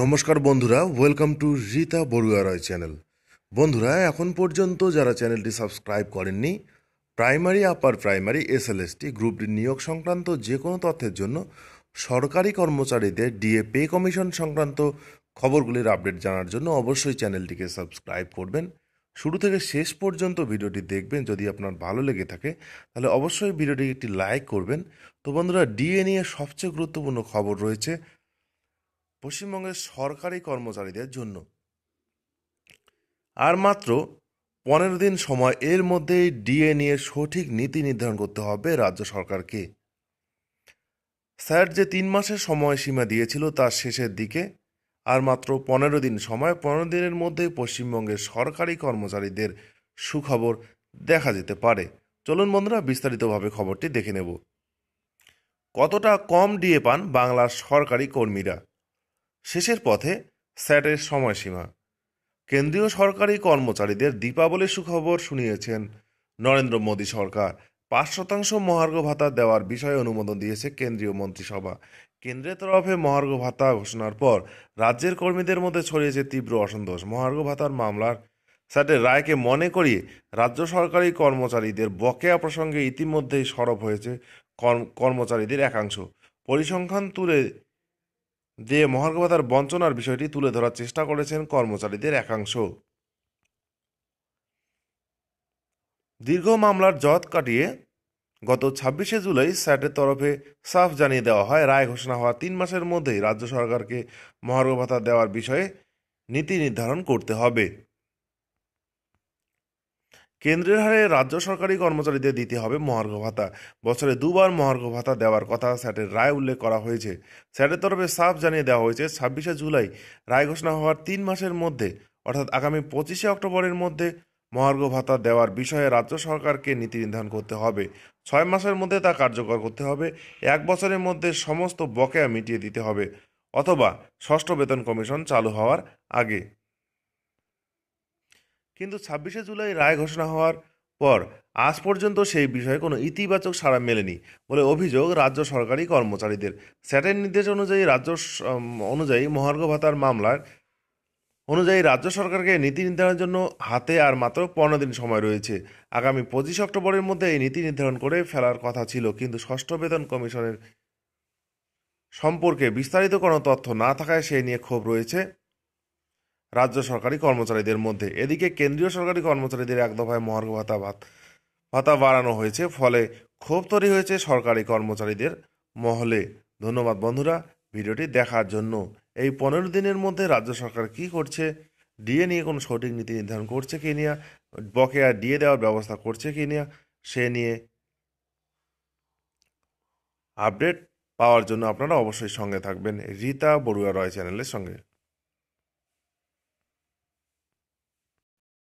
নমস্কার বন্ধুরা welcome to Rita Barua Roy channel বন্ধুরা এখন পর্যন্ত যারা চ্যানেলটি সাবস্ক্রাইব করেননি প্রাইমারি আপার প্রাইমারি এসএলএসটি গ্রুপটির নিয়োগ সংক্রান্ত যে কোনো তথ্যের জন্য সরকারি কর্মচারীদের ডিএ পে কমিশন সংক্রান্ত খবরগুলির আপডেট জানার জন্য অবশ্যই চ্যানেলটিকে সাবস্ক্রাইব করবেন শুরু থেকে শেষ পর্যন্ত ভিডিওটি দেখবেন যদি আপনার ভালো লেগে থাকে তাহলে অবশ্যই ভিডিওটি একটি লাইক করবেন তো বন্ধুরা ডিএ নিয়ে সবচেয়ে গুরুত্বপূর্ণ খবর রয়েছে পশ্চিমবঙ্গের সরকারি কর্মচারীদের জন্য আর মাত্র পনেরো দিন সময় এর মধ্যেই ডিএ নিয়ে সঠিক নীতি নির্ধারণ করতে হবে রাজ্য সরকারকে স্যার যে তিন মাসের সময়সীমা দিয়েছিল তার শেষের দিকে আর মাত্র পনেরো দিন সময় পনেরো দিনের মধ্যে পশ্চিমবঙ্গের সরকারি কর্মচারীদের সুখবর দেখা যেতে পারে চলুন বন্ধুরা বিস্তারিতভাবে খবরটি দেখে নেব কতটা কম ডিএ পান বাংলার সরকারি কর্মীরা শেষের পথে স্যাটের সময়সীমা কেন্দ্রীয় সরকারি কর্মচারীদের দীপাবলির সুখবর শুনিয়েছেন নরেন্দ্র মোদী সরকার পাঁচ শতাংশ মহার্ঘ ভাতা দেওয়ার বিষয়ে অনুমোদন দিয়েছে কেন্দ্রীয় মন্ত্রিসভা কেন্দ্রের তরফে মহার্ঘ ভাতা ঘোষণার পর রাজ্যের কর্মীদের মধ্যে ছড়িয়েছে তীব্র অসন্তোষ মহার্ঘ ভাতার মামলার স্যাটের রায়কে মনে করিয়ে রাজ্য সরকারি কর্মচারীদের বকেয়া প্রসঙ্গে ইতিমধ্যেই সরব হয়েছে কর্মচারীদের একাংশ পরিসংখ্যান তুলে দিয়ে মহার্ঘভাতার বঞ্চনার বিষয়টি তুলে ধরার চেষ্টা করেছেন কর্মচারীদের একাংশ দীর্ঘ মামলার জট কাটিয়ে গত ছাব্বিশে জুলাই স্যাটের তরফে সাফ জানিয়ে দেওয়া হয় রায় ঘোষণা হওয়া তিন মাসের মধ্যেই রাজ্য সরকারকে মহার্ঘ ভাতা দেওয়ার বিষয়ে নীতি নির্ধারণ করতে হবে কেন্দ্রের হারে রাজ্য সরকারি কর্মচারীদের দিতে হবে মহার্ঘ ভাতা বছরে দুবার মহার্ঘ ভাতা দেওয়ার কথা স্যাটের রায় উল্লেখ করা হয়েছে স্যাটের তরফে সাফ জানিয়ে দেওয়া হয়েছে ছাব্বিশে জুলাই রায় ঘোষণা হওয়ার তিন মাসের মধ্যে অর্থাৎ আগামী পঁচিশে অক্টোবরের মধ্যে মহার্ঘ ভাতা দেওয়ার বিষয়ে রাজ্য সরকারকে নীতি নির্ধারণ করতে হবে ছয় মাসের মধ্যে তা কার্যকর করতে হবে এক বছরের মধ্যে সমস্ত বকেয়া মিটিয়ে দিতে হবে অথবা ষষ্ঠ বেতন কমিশন চালু হওয়ার আগে কিন্তু ছাব্বিশে জুলাই রায় ঘোষণা হওয়ার পর আজ পর্যন্ত সেই বিষয়ে কোনো ইতিবাচক সাড়া মেলেনি বলে অভিযোগ রাজ্য সরকারি কর্মচারীদের স্যাটের নির্দেশ অনুযায়ী রাজ্য অনুযায়ী মহার্ঘ ভাতার মামলার অনুযায়ী রাজ্য সরকারকে নীতি নির্ধারণের জন্য হাতে আর মাত্র পনেরো দিন সময় রয়েছে আগামী পঁচিশ অক্টোবরের মধ্যে এই নীতি নির্ধারণ করে ফেলার কথা ছিল কিন্তু ষষ্ঠ বেতন কমিশনের সম্পর্কে বিস্তারিত কোনো তথ্য না থাকায় সে নিয়ে ক্ষোভ রয়েছে রাজ্য সরকারি কর্মচারীদের মধ্যে এদিকে কেন্দ্রীয় সরকারি কর্মচারীদের এক দফায় মহার্ঘ ভাতা ভাতা বাড়ানো হয়েছে ফলে ক্ষোভ তৈরি হয়েছে সরকারি কর্মচারীদের মহলে ধন্যবাদ বন্ধুরা ভিডিওটি দেখার জন্য এই পনেরো দিনের মধ্যে রাজ্য সরকার কি করছে ডিএ নিয়ে কোনো সঠিক নীতি নির্ধারণ করছে কি না বকেয়া ডিএ দেওয়ার ব্যবস্থা করছে কি না সে নিয়ে আপডেট পাওয়ার জন্য আপনারা অবশ্যই সঙ্গে থাকবেন রীতা বড়ুয়া রয় চ্যানেলের সঙ্গে